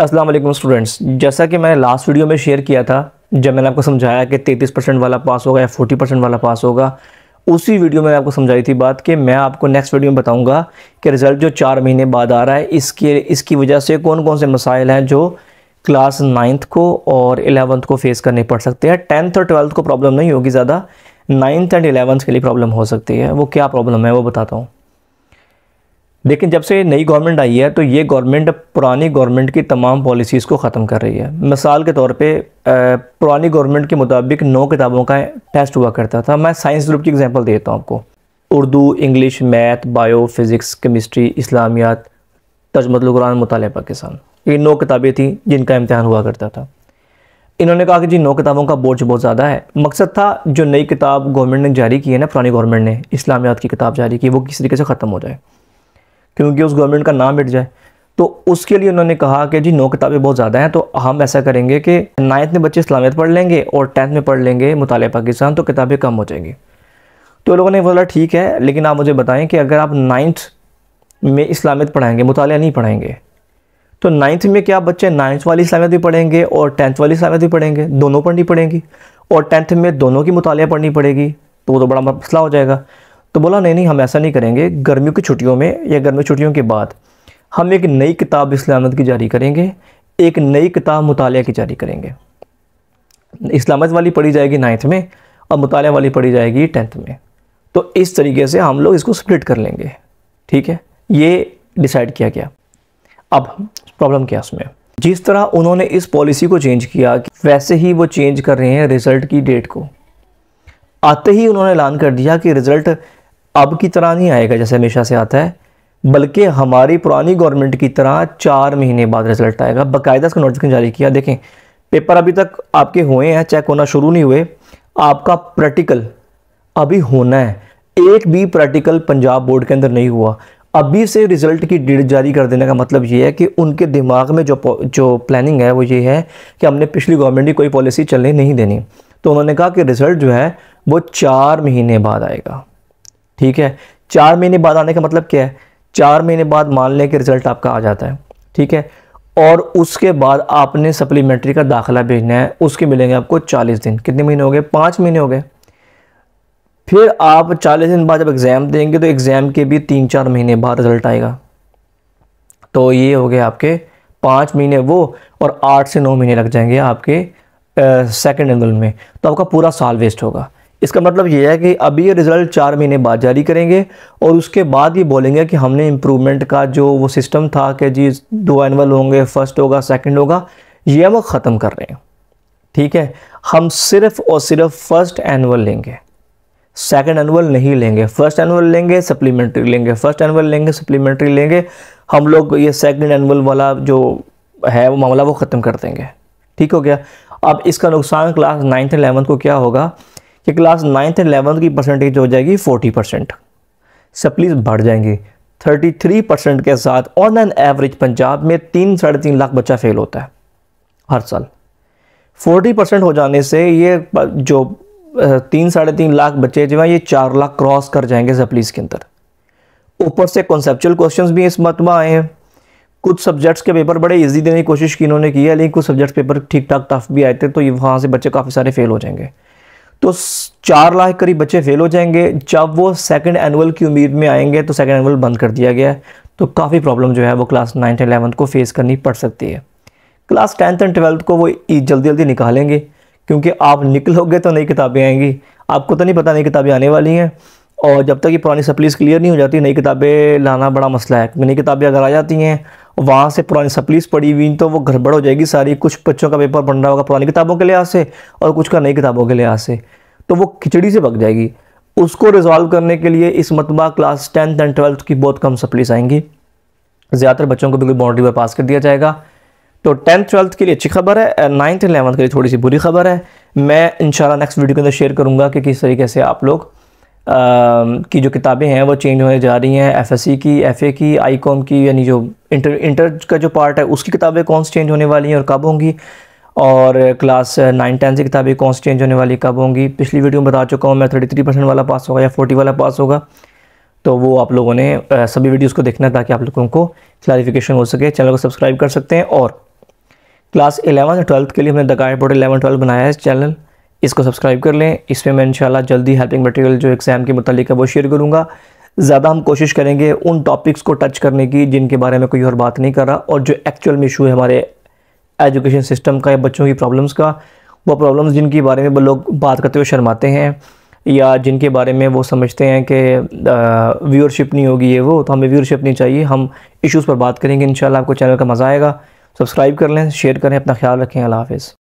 अस्सलाम वालेकुम स्टूडेंट्स जैसा कि मैंने लास्ट वीडियो में शेयर किया था जब मैंने आपको समझाया कि 33 परसेंट वाला पास होगा या 40 परसेंट वाला पास होगा उसी वीडियो में आपको समझाई थी बात कि मैं आपको नेक्स्ट वीडियो में बताऊंगा कि रिज़ल्ट जो चार महीने बाद आ रहा है इसके इसकी वजह से कौन कौन से मसाइल हैं जो क्लास नाइन्थ को और एलेवंथ को फेस करने पड़ सकते हैं टेंथ और ट्वेल्थ को प्रॉब्लम नहीं होगी ज़्यादा नाइन्थ एंड एलेवंथ के लिए प्रॉब्लम हो सकती है वो क्या प्रॉब्लम है वो बताता हूँ लेकिन जब से नई गवर्नमेंट आई है तो ये गवर्नमेंट पुरानी गवर्नमेंट की तमाम पॉलिसीज़ को ख़त्म कर रही है मिसाल के तौर पे पुरानी गवर्नमेंट के मुताबिक नौ किताबों का टेस्ट हुआ करता था मैं साइंस ग्रुप की एग्जांपल देता हूँ आपको Urdu English math bio physics chemistry इस्लामियात तजमतल कुरान मुताल पाकिस्तान ये नौ किताबें थी जिनका इम्तहान हुआ करता था इन्होंने कहा कि जी नौ किताबों का बोझ बहुत ज़्यादा है मकसद था जो नई किताब गवर्नमेंट ने जारी की है ना पुरानी गवर्नमेंट ने इस्लामियात की किताब जारी की वो किस तरीके से ख़त्म हो जाए क्योंकि उस गवर्नमेंट का नाम मिट जाए तो उसके लिए उन्होंने कहा कि जी नौ किताबें बहुत ज़्यादा हैं तो हम ऐसा करेंगे कि नाइन्थ में बच्चे इस्लामियत पढ़ लेंगे और टेंथ में पढ़ लेंगे मुताल पाकिस्तान तो किताबें कम हो जाएंगी तो लोगों ने बोला ठीक है लेकिन आप मुझे बताएं कि अगर आप नाइन्थ में इस्लामियत पढ़ाएंगे मुताल नहीं पढ़ाएंगे तो नाइन्थ में क्या बच्चे नाइन्थ वाली इस्लामियत भी पढ़ेंगे और टेंथ वाली इस्लामियत भी पढ़ेंगे दोनों पढ़नी पड़ेंगी और टेंथ में दोनों की मुताल पढ़नी पड़ेगी तो वो तो बड़ा मसला हो जाएगा तो बोला नहीं नहीं हम ऐसा नहीं करेंगे गर्मियों की छुट्टियों में या गर्मी छुट्टियों के बाद हम एक नई किताब इस्लामत की जारी करेंगे एक नई किताब मुताल की जारी करेंगे इस्लामत वाली पढ़ी जाएगी नाइन्थ में और मुताल वाली पढ़ी जाएगी टेंथ में तो इस तरीके से हम लोग इसको स्प्लिट कर लेंगे ठीक है ये डिसाइड किया गया अब प्रॉब्लम क्या उसमें जिस तरह उन्होंने इस पॉलिसी को चेंज किया वैसे ही वो चेंज कर रहे हैं रिज़ल्ट की डेट को आते ही उन्होंने ऐलान कर दिया कि रिज़ल्ट अब की तरह नहीं आएगा जैसे हमेशा से आता है बल्कि हमारी पुरानी गवर्नमेंट की तरह चार महीने बाद रिजल्ट आएगा बाकायदा इसका नोटिफिकेशन जारी किया देखें पेपर अभी तक आपके हुए हैं चेक होना शुरू नहीं हुए आपका प्रैक्टिकल अभी होना है एक भी प्रैक्टिकल पंजाब बोर्ड के अंदर नहीं हुआ अभी से रिज़ल्ट की डेट जारी कर देने का मतलब ये है कि उनके दिमाग में जो जो प्लानिंग है वो ये है कि हमने पिछली गवर्नमेंट की कोई पॉलिसी चलने नहीं देनी तो उन्होंने कहा कि रिज़ल्ट जो है वो चार महीने बाद आएगा ठीक है चार महीने बाद आने का मतलब क्या है चार महीने बाद मान लें कि रिजल्ट आपका आ जाता है ठीक है और उसके बाद आपने सप्लीमेंट्री का दाखिला भेजना है उसके मिलेंगे आपको चालीस दिन कितने महीने हो गए पाँच महीने हो गए फिर आप चालीस दिन बाद जब एग्ज़ाम देंगे तो एग्ज़ाम के भी तीन चार महीने बाद रिज़ल्ट आएगा तो ये हो गए आपके पाँच महीने वो और आठ से नौ महीने लग जाएंगे आपके सेकेंड एनअल में तो आपका पूरा साल वेस्ट होगा इसका मतलब ये है कि अभी ये रिज़ल्ट चार महीने बाद जारी करेंगे और उसके बाद ये बोलेंगे कि हमने इम्प्रूवमेंट का जो वो सिस्टम था कि जी दो एनअल होंगे फर्स्ट होगा सेकेंड होगा ये हम ख़त्म कर रहे हैं ठीक है हम सिर्फ और सिर्फ फर्स्ट एनअल लेंगे सेकेंड एनअल नहीं लेंगे फर्स्ट एनअल लेंगे सप्लीमेंट्री लेंगे फर्स्ट एनअल लेंगे सप्लीमेंट्री लेंगे हम लोग ये सेकेंड एनअल वाला जो है वो मामला वो ख़त्म कर देंगे ठीक हो गया अब इसका नुकसान क्लास नाइन्थ एलेवंथ को क्या होगा कि क्लास नाइन्थ एंड एलेवंथ की परसेंटेज हो जाएगी फोर्टी परसेंट सप्लीज बढ़ जाएंगे थर्टी थ्री परसेंट के साथ ऑन एन एवरेज पंजाब में तीन साढ़े तीन लाख बच्चा फेल होता है हर साल फोर्टी परसेंट हो जाने से ये जो तीन साढ़े तीन लाख बच्चे जो हैं ये चार लाख क्रॉस कर जाएंगे सप्लीज के अंदर ऊपर से कॉन्सेप्चुअल क्वेश्चंस भी इस मत में आए हैं कुछ सब्जेक्ट्स के पेपर बड़े इजी देने की कोशिश की इन्होंने की है लेकिन कुछ सब्जेक्ट्स पेपर ठीक ठाक टफ भी आए थे तो ये वहाँ से बच्चे काफ़ी सारे फेल हो जाएंगे तो चार लाख करीब बच्चे फेल हो जाएंगे जब वो सेकंड एनुअल की उम्मीद में आएंगे तो सेकंड एनुअल बंद कर दिया गया है तो काफ़ी प्रॉब्लम जो है वो क्लास नाइन्थ एलेवंथ को फेस करनी पड़ सकती है क्लास टेंथ एंड ट्वेल्थ को वो जल्दी जल्दी निकालेंगे क्योंकि आप निकलोगे तो नई किताबें आएंगी आपको तो नहीं पता नई किताबें आने वाली हैं और जब तक ये पुरानी सप्लीस क्लियर नहीं हो जाती नई किताबें लाना बड़ा मसला है नई किताबें अगर आ जाती हैं वहाँ से पुरानी सप्लीस पड़ी हुई तो वो गड़बड़ हो जाएगी सारी कुछ बच्चों का पेपर बन रहा होगा पुरानी किताबों के लिहाज से और कुछ का नई किताबों के लिहाज से तो वो खिचड़ी से पक जाएगी उसको रिजॉल्व करने के लिए इस मतबा क्लास टेंथ एंड ट्वेल्थ की बहुत कम सप्लीस आएंगी ज़्यादातर बच्चों को बिल्कुल बाउंड्री पर पास कर दिया जाएगा तो टेंथ ट्वेल्थ के लिए अच्छी खबर है नाइन्थ एंड एलेवंथ के लिए थोड़ी सी बुरी खबर है मैं इंशाल्लाह नेक्स्ट वीडियो के अंदर शेयर करूँगा कि किस तरीके से आप लोग की जो किताबें हैं वो चेंज होने जा रही हैं एफएससी की एफए की आईकॉम की यानी जो इंटर इंटर का जो पार्ट है उसकी किताबें कौन सी चेंज होने वाली हैं और कब होंगी और क्लास नाइन टेन की किताबें कौन सी चेंज होने वाली कब होंगी पिछली वीडियो में बता चुका हूँ मैं थर्टी थ्री परसेंट वाला पास होगा या फोर्टी वाला पास होगा तो वो आप लोगों ने सभी वीडियोस को देखना ताकि आप लोगों को क्लैरिफिकेशन हो सके चैनल को सब्सक्राइब कर सकते हैं और क्लास इलेवन ट्वेल्थ के लिए हमने the guide board eleven twelfth बनाया है चैनल इसको सब्सक्राइब कर लें इसमें मैं इंशाल्लाह जल्दी हेल्पिंग मटेरियल जो एग्ज़ाम के मतलब है वो शेयर करूँगा ज़्यादा हम कोशिश करेंगे उन टॉपिक्स को टच करने की जिनके बारे में कोई और बात नहीं कर रहा और जो एक्चुअल में इशू है हमारे एजुकेशन सिस्टम का या बच्चों की प्रॉब्लम्स का वो प्रॉब्लम्स जिनके बारे में लोग बात करते हुए शर्माते हैं या जिनके बारे में वो समझते हैं कि व्यूअरशिप नहीं होगी ये वो तो हमें व्यूअरशिप नहीं चाहिए हम इश्यूज़ पर बात करेंगे इन आपको चैनल का मज़ा आएगा सब्सक्राइब कर लें शेयर करें अपना ख्याल रखें अल्लाह हाफ़